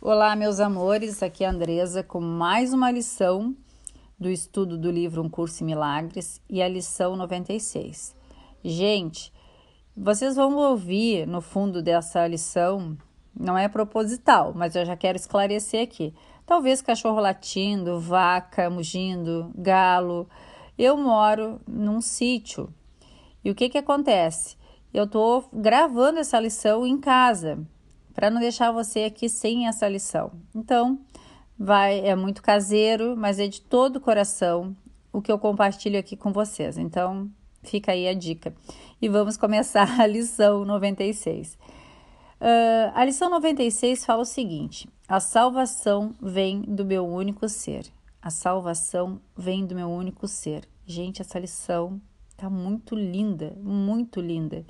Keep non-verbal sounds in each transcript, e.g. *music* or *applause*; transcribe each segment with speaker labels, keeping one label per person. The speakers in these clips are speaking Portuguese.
Speaker 1: Olá, meus amores, aqui é a Andresa com mais uma lição do estudo do livro Um Curso em Milagres e a lição 96. Gente, vocês vão ouvir no fundo dessa lição, não é proposital, mas eu já quero esclarecer aqui. Talvez cachorro latindo, vaca mugindo, galo. Eu moro num sítio. E o que que acontece? Eu estou gravando essa lição em casa para não deixar você aqui sem essa lição. Então, vai, é muito caseiro, mas é de todo o coração o que eu compartilho aqui com vocês. Então, fica aí a dica. E vamos começar a lição 96. Uh, ah, a lição 96 fala o seguinte: a salvação vem do meu único ser. A salvação vem do meu único ser. Gente, essa lição tá muito linda, muito linda.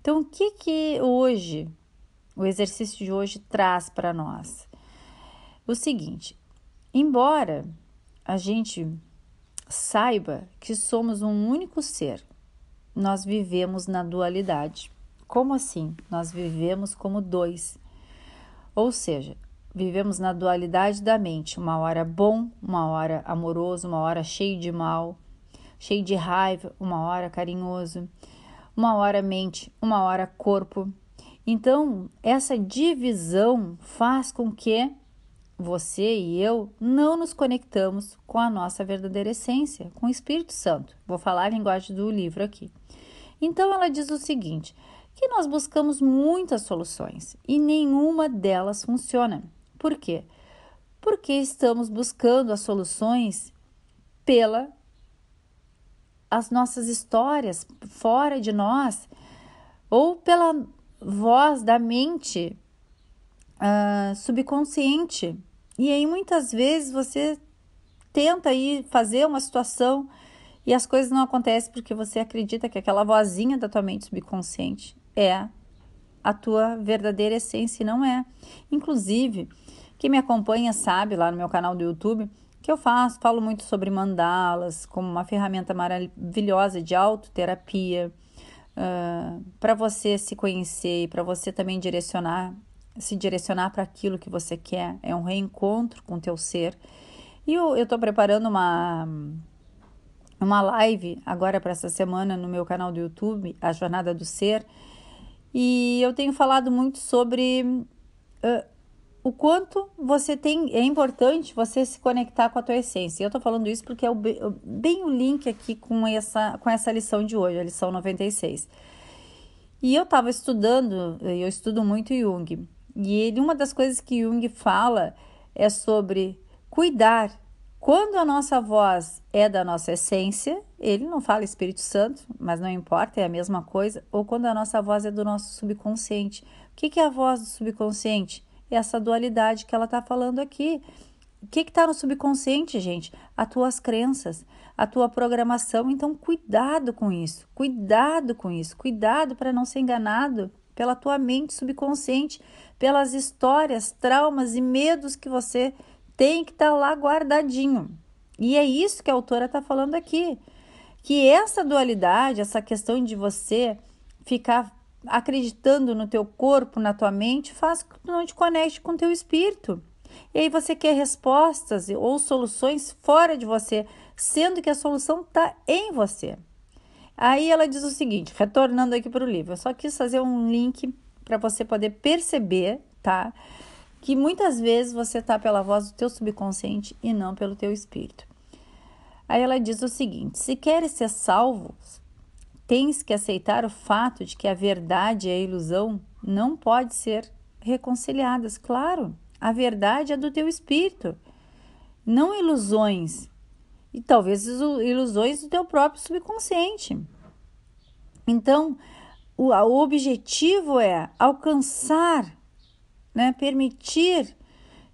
Speaker 1: Então, o que que hoje o exercício de hoje traz para nós. O seguinte: embora a gente saiba que somos um único ser, nós vivemos na dualidade. Como assim? Nós vivemos como dois. Ou seja, vivemos na dualidade da mente, uma hora bom, uma hora amoroso, uma hora cheio de mal, cheio de raiva, uma hora carinhoso, uma hora mente, uma hora corpo. Então, essa divisão faz com que você e eu não nos conectamos com a nossa verdadeira essência, com o Espírito Santo. Vou falar a linguagem do livro aqui. Então, ela diz o seguinte: que nós buscamos muitas soluções e nenhuma delas funciona. Por quê? Porque estamos buscando as soluções pela as nossas histórias fora de nós ou pela voz da mente uh, subconsciente. E aí muitas vezes você tenta aí fazer uma situação e as coisas não acontecem porque você acredita que aquela vozinha da tua mente subconsciente é a tua verdadeira essência e não é. Inclusive, quem me acompanha sabe lá no meu canal do YouTube que eu faço, falo muito sobre mandalas como uma ferramenta maravilhosa de autoterapia. terapia ah, para você se conhecer e para você também direcionar, se direcionar para aquilo que você quer. É um reencontro com o teu ser. E eu estou preparando uma, uma live agora para essa semana no meu canal do YouTube, A Jornada do Ser. E eu tenho falado muito sobre uh, o quanto você tem é importante você se conectar com a tua essência. Eu estou falando isso porque é o, bem o link aqui com essa com essa lição de hoje, a lição 96. E eu estava estudando, eu estudo muito Jung, e ele uma das coisas que Jung fala é sobre cuidar. Quando a nossa voz é da nossa essência, ele não fala Espírito Santo, mas não importa, é a mesma coisa, ou quando a nossa voz é do nosso subconsciente. O que, que é a voz do subconsciente? essa dualidade que ela está falando aqui. O que está no subconsciente, gente? As tuas crenças, a tua programação. Então, cuidado com isso, cuidado com isso, cuidado para não ser enganado pela tua mente subconsciente, pelas histórias, traumas e medos que você tem que estar tá lá guardadinho. E é isso que a autora está falando aqui. Que essa dualidade, essa questão de você ficar acreditando no teu corpo, na tua mente, faz que tu não te conecte com teu espírito. E aí você quer respostas ou soluções fora de você, sendo que a solução está em você. Aí ela diz o seguinte, retornando aqui para o livro, eu só quis fazer um link para você poder perceber, tá? Que muitas vezes você está pela voz do teu subconsciente e não pelo teu espírito. Aí ela diz o seguinte: se queres ser salvo, Tens que aceitar o fato de que a verdade e a ilusão não podem ser reconciliadas. Claro, a verdade é do teu espírito, não ilusões. E talvez ilusões do teu próprio subconsciente. Então, o, o objetivo é alcançar, né, permitir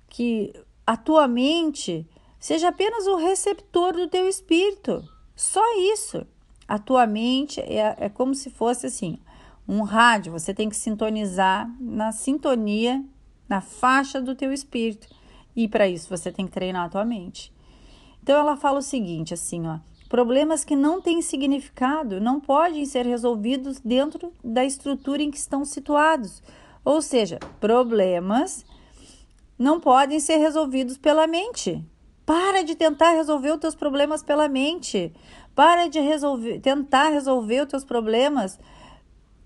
Speaker 1: que a tua mente seja apenas o receptor do teu espírito. Só isso. A tua mente é, é como se fosse assim, um rádio, você tem que sintonizar na sintonia, na faixa do teu espírito. E para isso você tem que treinar a tua mente. Então ela fala o seguinte, assim, ó, problemas que não têm significado não podem ser resolvidos dentro da estrutura em que estão situados. Ou seja, problemas não podem ser resolvidos pela mente. Para de tentar resolver os teus problemas pela mente. Para de resolver, tentar resolver os teus problemas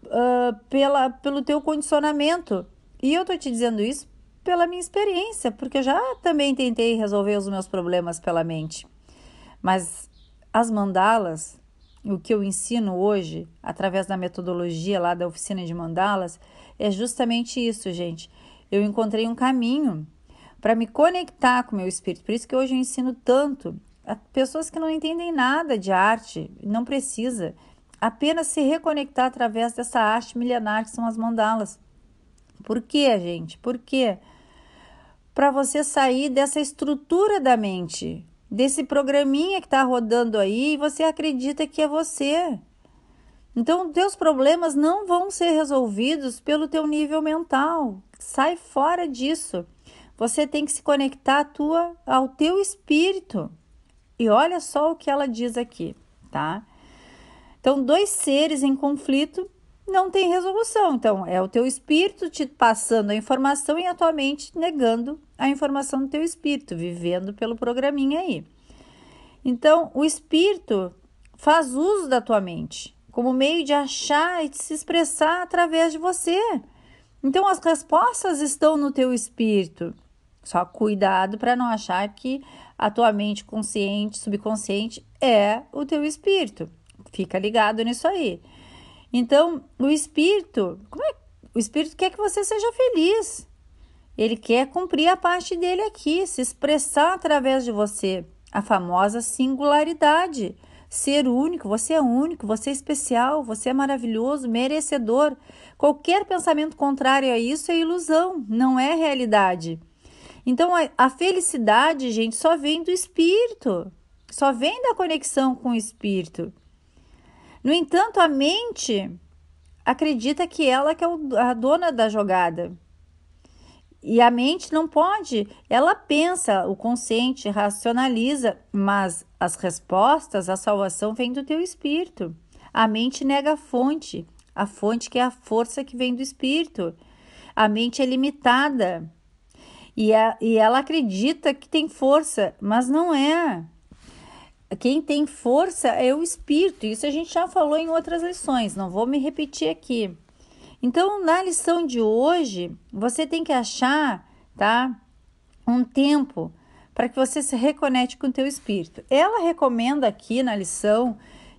Speaker 1: uh, pela, pelo teu condicionamento. E eu tô te dizendo isso pela minha experiência, porque eu já também tentei resolver os meus problemas pela mente. Mas as mandalas, o que eu ensino hoje, através da metodologia lá da oficina de mandalas, é justamente isso, gente. Eu encontrei um caminho para me conectar com o meu espírito. Por isso que hoje eu ensino tanto a pessoas que não entendem nada de arte, não precisa apenas se reconectar através dessa arte milenar que são as mandalas. Por quê, gente? Por quê? Para você sair dessa estrutura da mente, desse programinha que está rodando aí e você acredita que é você. Então, teus problemas não vão ser resolvidos pelo teu nível mental. Sai fora disso. Você tem que se conectar tua, ao teu espírito. E olha só o que ela diz aqui, tá? Então, dois seres em conflito não tem resolução. Então, é o teu espírito te passando a informação e a tua mente negando a informação do teu espírito, vivendo pelo programinha aí. Então, o espírito faz uso da tua mente como meio de achar e de se expressar através de você. Então, as respostas estão no teu espírito. Só cuidado para não achar que a tua mente consciente, subconsciente é o teu espírito. Fica ligado nisso aí. Então, o espírito, como é? O espírito quer que você seja feliz. Ele quer cumprir a parte dele aqui, se expressar através de você, a famosa singularidade ser único, você é único, você é especial, você é maravilhoso, merecedor. Qualquer pensamento contrário a isso é ilusão, não é realidade. Então a, a felicidade, gente, só vem do espírito, só vem da conexão com o espírito. No entanto, a mente acredita que ela que é a dona da jogada. E a mente não pode, ela pensa, o consciente racionaliza, mas as respostas, a salvação vem do teu espírito. A mente nega a fonte, a fonte que é a força que vem do espírito. A mente é limitada. E, a, e ela acredita que tem força, mas não é. Quem tem força é o espírito. Isso a gente já falou em outras lições, não vou me repetir aqui. Então, na lição de hoje, você tem que achar, tá? Um tempo para que você se reconecte com o teu espírito. Ela recomenda aqui na lição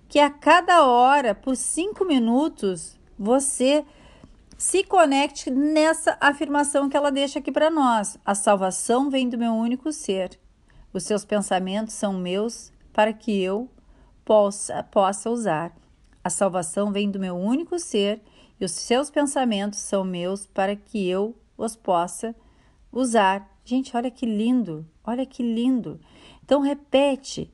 Speaker 1: que a cada hora, por cinco minutos, você se conecte nessa afirmação que ela deixa aqui para nós. A salvação vem do meu único ser. Os seus pensamentos são meus para que eu possa, possa usar. A salvação vem do meu único ser e os seus pensamentos são meus para que eu os possa usar. Gente, olha que lindo, olha que lindo. Então, repete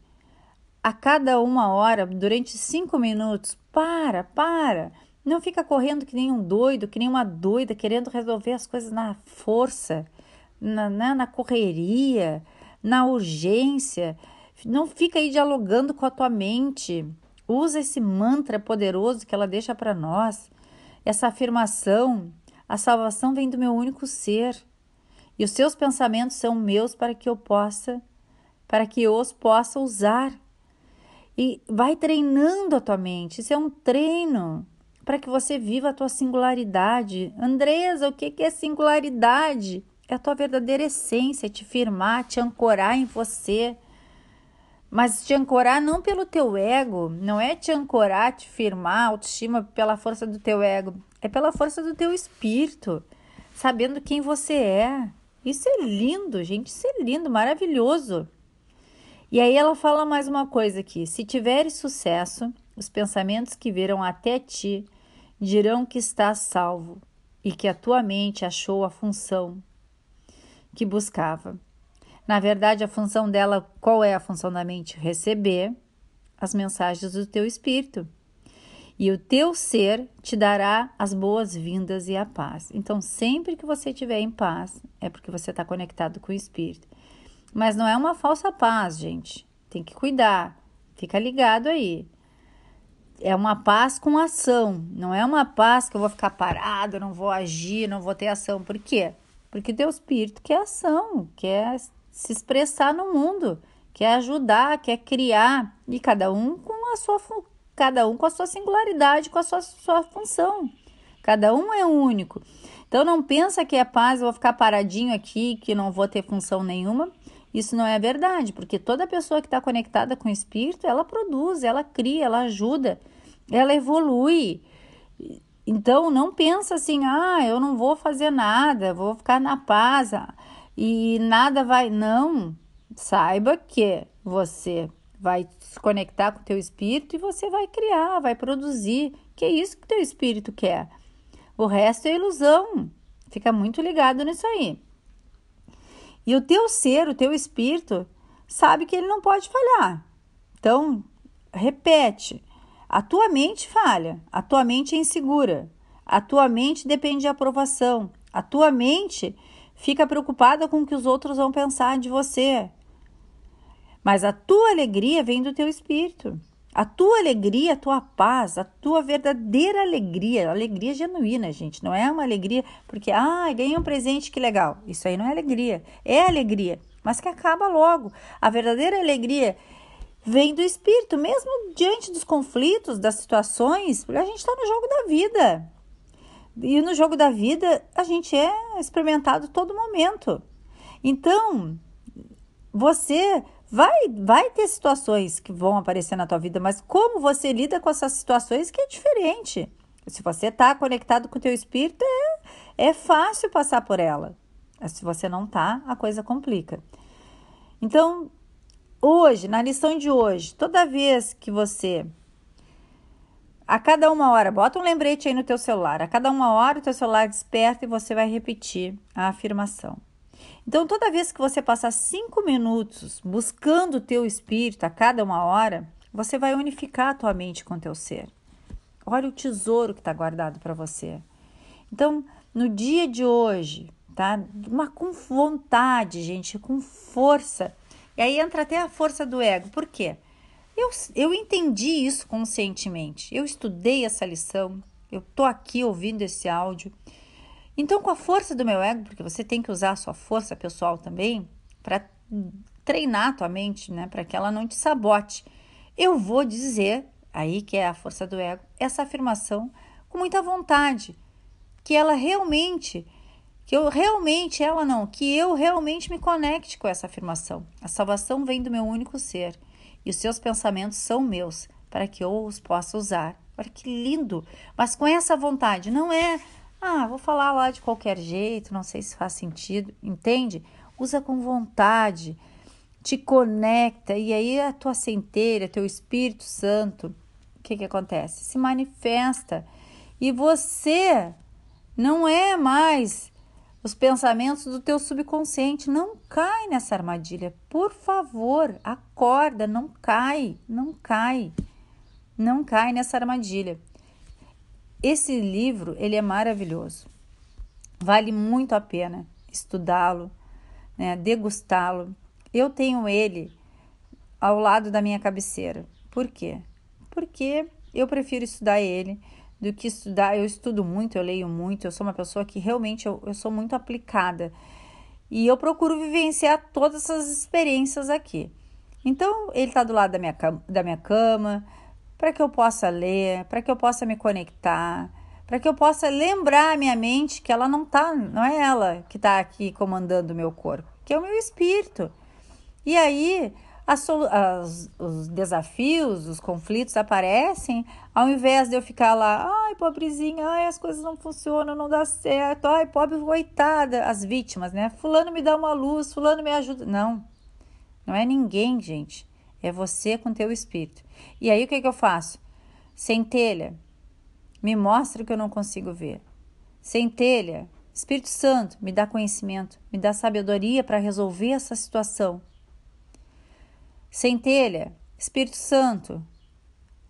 Speaker 1: a cada uma hora, durante cinco minutos. Para, para. Não fica correndo que nem um doido, que nem uma doida, querendo resolver as coisas na força, na, na, né, na correria, na urgência. Não fica aí dialogando com a tua mente. Usa esse mantra poderoso que ela deixa para nós, essa afirmação: a salvação vem do meu único ser. E os seus pensamentos são meus para que eu possa, para que eu os possa usar. E vai treinando a tua mente. Isso é um treino para que você viva a tua singularidade. Andresa, o que é singularidade? É a tua verdadeira essência, te firmar, te ancorar em você. Mas te ancorar não pelo teu ego, não é te ancorar, te firmar, autoestima pela força do teu ego, é pela força do teu espírito, sabendo quem você é. Isso é lindo, gente, isso é lindo, maravilhoso. E aí ela fala mais uma coisa aqui: se tiveres sucesso, os pensamentos que viram até ti dirão que estás salvo e que a tua mente achou a função que buscava. Na verdade, a função dela, qual é a função da mente? Receber as mensagens do teu espírito. E o teu ser te dará as boas-vindas e a paz. Então, sempre que você estiver em paz, é porque você está conectado com o espírito. Mas não é uma falsa paz, gente. Tem que cuidar. Fica ligado aí é uma paz com ação, não é uma paz que eu vou ficar parado, não vou agir, não vou ter ação. Por quê? Porque teu espírito quer ação, quer se expressar no mundo, quer ajudar, quer criar, e cada um com a sua cada um com a sua singularidade, com a sua, sua função. Cada um é único. Então não pensa que é paz, eu vou ficar paradinho aqui, que não vou ter função nenhuma, isso não é verdade, porque toda pessoa que está conectada com o espírito, ela produz, ela cria, ela ajuda, ela evolui. Então não pensa assim, ah, eu não vou fazer nada, vou ficar na paz ah, e nada vai. Não, saiba que você vai se conectar com o teu espírito e você vai criar, vai produzir, que é isso que o teu espírito quer. O resto é ilusão. Fica muito ligado nisso aí. E o teu ser, o teu espírito, sabe que ele não pode falhar. Então, repete. A tua mente falha, a tua mente é insegura, a tua mente depende de aprovação, a tua mente fica preocupada com o que os outros vão pensar de você. Mas a tua alegria vem do teu espírito. A tua alegria, a tua paz, a tua verdadeira alegria, alegria genuína, gente, não é uma alegria porque, ah, ganhei um presente, que legal. Isso aí não é alegria, é alegria, mas que acaba logo. A verdadeira alegria vem do espírito, mesmo diante dos conflitos, das situações, porque a gente está no jogo da vida. E no jogo da vida, a gente é experimentado todo momento. Então, você Vai, vai ter situações que vão aparecer na tua vida, mas como você lida com essas situações que é diferente. Se você está conectado com o teu espírito, é, é fácil passar por ela. Mas se você não tá, a coisa complica. Então, hoje, na lição de hoje, toda vez que você a cada uma hora, bota um lembrete aí no teu celular. A cada uma hora o teu celular desperta e você vai repetir a afirmação. Então, toda vez que você passar cinco minutos buscando o teu espírito a cada uma hora, você vai unificar a tua mente com o teu ser. Olha o tesouro que está guardado para você. Então, no dia de hoje, tá? Uma com vontade, gente, com força. E aí entra até a força do ego. Por quê? Eu, eu entendi isso conscientemente. Eu estudei essa lição. Eu tô aqui ouvindo esse áudio. Então, com a força do meu ego, porque você tem que usar a sua força pessoal também para treinar a tua mente, né, para que ela não te sabote. Eu vou dizer, aí que é a força do ego, essa afirmação com muita vontade, que ela realmente que eu realmente, ela não, que eu realmente me conecte com essa afirmação. A salvação vem do meu único ser e os seus pensamentos são meus, para que eu os possa usar. Olha que lindo! Mas com essa vontade, não é ah, vou falar lá de qualquer jeito, não sei se faz sentido, entende? Usa com vontade, te conecta e aí a tua centelha, teu Espírito Santo, o que que acontece? Se manifesta e você não é mais os pensamentos do teu subconsciente. Não cai nessa armadilha, por favor, acorda, não cai, não cai, não cai nessa armadilha. Esse livro, ele é maravilhoso. Vale muito a pena estudá-lo, né, degustá-lo. Eu tenho ele ao lado da minha cabeceira. Por quê? Porque eu prefiro estudar ele do que estudar. Eu estudo muito, eu leio muito, eu sou uma pessoa que realmente eu, eu sou muito aplicada. E eu procuro vivenciar todas essas experiências aqui. Então, ele está do lado da minha, da minha cama, para que eu possa ler, para que eu possa me conectar, para que eu possa lembrar a minha mente que ela não tá, não é ela que está aqui comandando o meu corpo, que é o meu espírito. E aí as, os desafios, os conflitos aparecem, ao invés de eu ficar lá, ai, pobrezinha, ai, as coisas não funcionam, não dá certo, ai, pobre coitada, as vítimas, né? Fulano me dá uma luz, fulano me ajuda. Não, não é ninguém, gente. É você com teu espírito. E aí o que, que eu faço? Centelha, me mostra o que eu não consigo ver. Centelha, Espírito Santo, me dá conhecimento, me dá sabedoria para resolver essa situação. Centelha, Espírito Santo,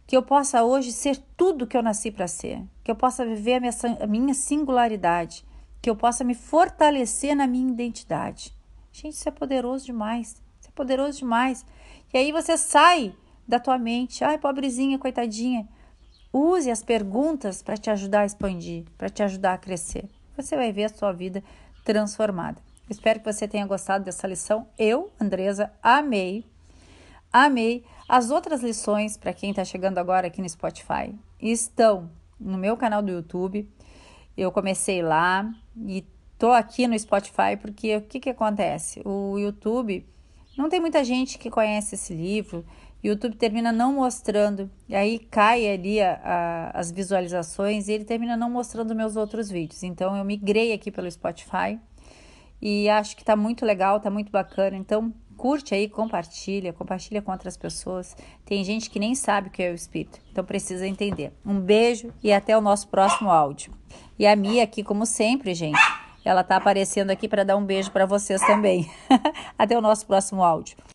Speaker 1: que eu possa hoje ser tudo que eu nasci para ser, que eu possa viver a minha, a minha, singularidade, que eu possa me fortalecer na minha identidade. Gente, isso é poderoso demais. Isso é poderoso demais. E aí você sai da tua mente, ai, pobrezinha, coitadinha. Use as perguntas para te ajudar a expandir, para te ajudar a crescer. Você vai ver a sua vida transformada. Espero que você tenha gostado dessa lição. Eu, Andresa, amei. Amei. As outras lições, para quem está chegando agora aqui no Spotify, estão no meu canal do YouTube. Eu comecei lá e tô aqui no Spotify porque o que, que acontece? O YouTube não tem muita gente que conhece esse livro. YouTube termina não mostrando, e aí cai ali a, a, as visualizações e ele termina não mostrando meus outros vídeos. Então eu migrei aqui pelo Spotify e acho que tá muito legal, tá muito bacana. Então curte aí, compartilha, compartilha com outras pessoas. Tem gente que nem sabe o que é o espírito, então precisa entender. Um beijo e até o nosso próximo áudio. E a Mia aqui, como sempre, gente ela está aparecendo aqui para dar um beijo para vocês também. *laughs* Até o nosso próximo áudio.